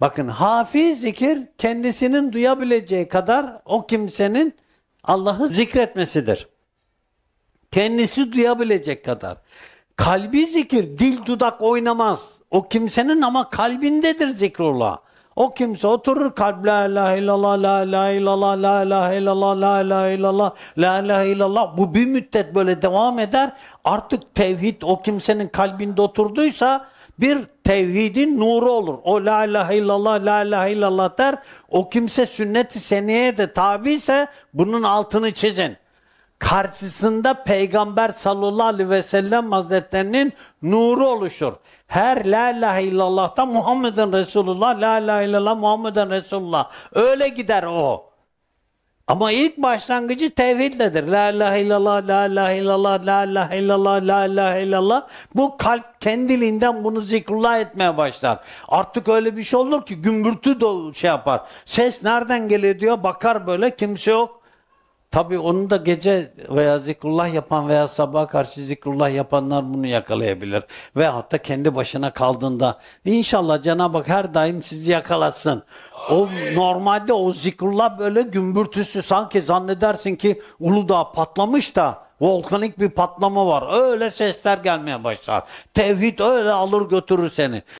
Bakın hafi zikir kendisinin duyabileceği kadar o kimsenin Allah'ı zikretmesidir. Kendisi duyabilecek kadar. Kalbi zikir, dil dudak oynamaz. O kimsenin ama kalbindedir zikrullah. O kimse oturur kalp la ilahe illallah, la ilahe illallah, la ilahe illallah, la ilahe illallah, la ilahe illallah. Bu bir müddet böyle devam eder. Artık tevhid o kimsenin kalbinde oturduysa bir tevhidin nuru olur. O la ilahe illallah, la ilahe illallah der. O kimse sünnet-i seniyeye de tabi ise bunun altını çizin. Karşısında Peygamber sallallahu aleyhi ve sellem hazretlerinin nuru oluşur. Her la ilahe da Muhammeden Resulullah, la ilahe illallah Muhammeden Resulullah. Öyle gider o. Ama ilk başlangıcı tevhidledir. La ilahe illallah, la ilahe illallah, la ilahe illallah, la ilahe illallah. Bu kalp kendiliğinden bunu zikrullah etmeye başlar. Artık öyle bir şey olur ki gümbürtü dolu şey yapar. Ses nereden geliyor diyor, bakar böyle kimse yok. Tabi onu da gece veya zikrullah yapan veya sabah karşı zikrullah yapanlar bunu yakalayabilir. Veyahut da kendi başına kaldığında inşallah Cenab-ı Hak her daim sizi yakalasın. O normalde o zikrullah böyle gümbürtüsü sanki zannedersin ki Uludağ patlamış da volkanik bir patlama var. Öyle sesler gelmeye başlar. Tevhid öyle alır götürür seni.